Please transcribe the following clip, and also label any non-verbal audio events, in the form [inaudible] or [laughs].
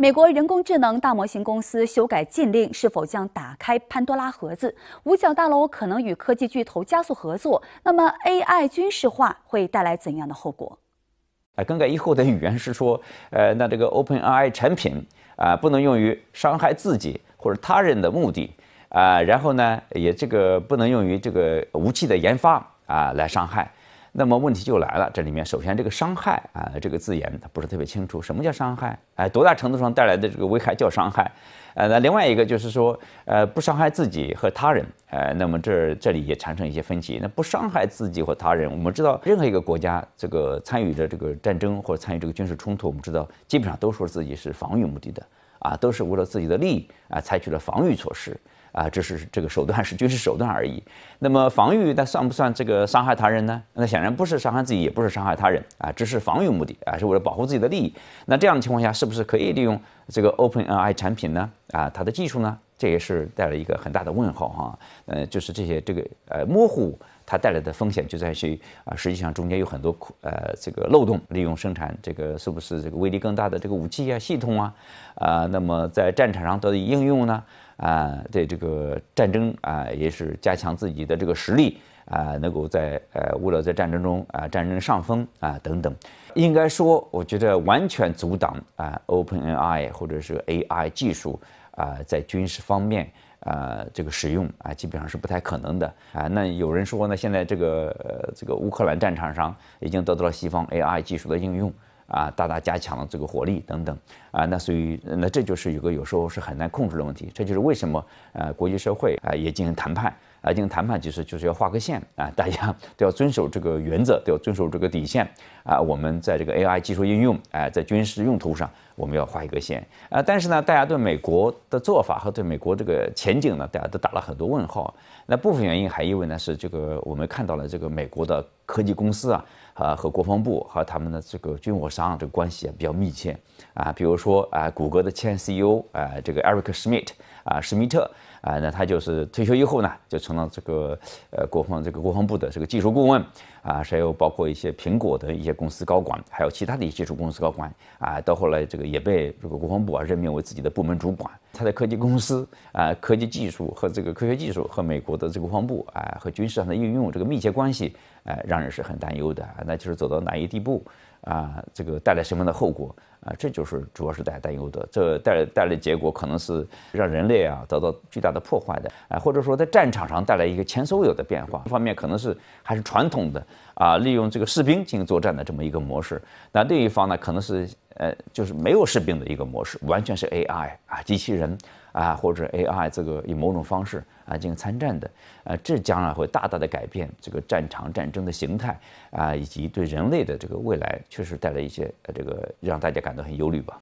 美国人工智能大模型公司修改禁令，是否将打开潘多拉盒子？五角大楼可能与科技巨头加速合作，那么 AI 军事化会带来怎样的后果？啊，更改以后的语言是说，呃，那这个 Open AI 产品啊，不能用于伤害自己或者他人的目的啊，然后呢，也这个不能用于这个武器的研发啊，来伤害。那么问题就来了，这里面首先这个伤害啊这个字眼它不是特别清楚，什么叫伤害？哎，多大程度上带来的这个危害叫伤害？[laughs] 呃，那另外一个就是说，呃，不伤害自己和他人，哎，那么这这里也产生一些分歧。那不伤害自己或他人，我们知道任何一个国家这个参与的这个战争或者参与这个军事冲突，我们知道基本上都说自己是防御目的的。啊，都是为了自己的利益啊，采取了防御措施啊，这是这个手段是军事手段而已。那么防御，那算不算这个伤害他人呢？那显然不是伤害自己，也不是伤害他人啊，只是防御目的啊，是为了保护自己的利益。那这样的情况下，是不是可以利用这个 OpenAI 产品呢？啊，它的技术呢？这也是带来一个很大的问号哈。呃，就是这些这个呃模糊。它带来的风险就在于啊，实际上中间有很多呃这个漏洞，利用生产这个是不是这个威力更大的这个武器啊系统啊啊，那么在战场上得以应用呢啊，在这个战争啊也是加强自己的这个实力啊，能够在呃为了在战争中啊战争上风啊等等，应该说我觉得完全阻挡啊 OpenAI 或者是 AI 技术啊在军事方面。啊，这个使用啊，基本上是不太可能的啊。那有人说呢，现在这个呃，这个乌克兰战场上已经得到了西方 AI 技术的应用。啊，大大加强了这个火力等等啊，那所以那这就是一个有时候是很难控制的问题。这就是为什么呃国际社会啊也进行谈判啊进行谈判，其实就是要画个线啊，大家 [laughs] 都要遵守这个原则，都要遵守这个底线啊。我们在这个 AI 技术应用啊，在军事用途上，我们要画一个线啊。但是呢，大家对美国的做法和对美国这个前景呢，大家都打了很多问号。那部分原因还因为呢是这个我们看到了这个美国的。科技公司啊，啊和国防部和他们的这个军火商这个关系啊比较密切啊，比如说啊，谷歌的前 CEO 啊，这个 Eric Schmidt 啊，史密特啊，那他就是退休以后呢，就成了这个呃国防这个国防部的这个技术顾问啊，还有包括一些苹果的一些公司高管，还有其他的一些技术公司高管啊，到后来这个也被这个国防部啊任命为自己的部门主管。他的科技公司啊，科技技术和这个科学技术和美国的这国防部啊和军事上的应用这个密切关系。哎，让人是很担忧的，那就是走到哪一地步啊？这个带来什么的后果啊？这就是主要是大家担忧的。这带来带来的结果可能是让人类啊得到巨大的破坏的啊，或者说在战场上带来一个前所未有的变化。一方面可能是还是传统的啊，利用这个士兵进行作战的这么一个模式；那另一方呢，可能是呃，就是没有士兵的一个模式，完全是 AI 啊机器人。啊，或者 A I 这个以某种方式啊进行参战的，啊，这将来会大大的改变这个战场战争的形态啊，以及对人类的这个未来确实带来一些呃，这个让大家感到很忧虑吧。